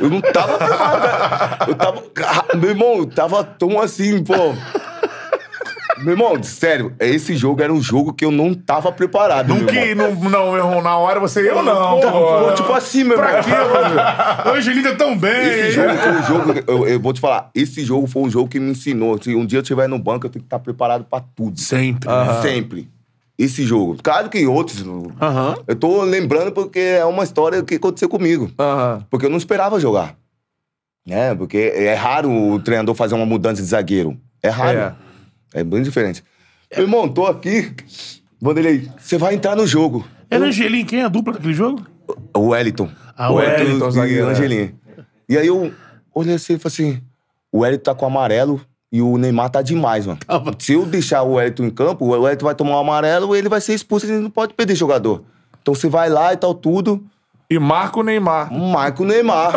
Eu não tava preparado. Eu tava. Meu irmão, eu tava tão assim, pô. Meu irmão, sério, esse jogo era um jogo que eu não tava preparado. Não que, não, não, meu irmão, na hora você, eu não. não pô, tipo assim, meu pra irmão. Pra quê, Hoje lida tão bem. Esse jogo foi um jogo, eu, eu, vou te falar, esse jogo foi um jogo que me ensinou. Se assim, um dia eu estiver no banco, eu tenho que estar preparado pra tudo. Sempre. Uhum. Sempre esse jogo. Claro que outros. Uhum. Eu tô lembrando porque é uma história que aconteceu comigo. Uhum. Porque eu não esperava jogar. Né? Porque é raro o treinador fazer uma mudança de zagueiro. É raro. É, é bem diferente. É. Meu irmão, tô aqui. Vanderlei, você vai entrar no jogo. É Era Angelim, quem é a dupla daquele jogo? O Wellington. Ah, o Wellington, Wellington zagueiro. E é. Angelim. E aí eu olhei assim e falei assim: o Wellington tá com amarelo e o Neymar tá demais, mano. Se eu deixar o Wellington em campo, o Wellington vai tomar um amarelo e ele vai ser expulso. Ele não pode perder jogador. Então você vai lá e tal, tudo. E marca o Neymar. Marca o Neymar.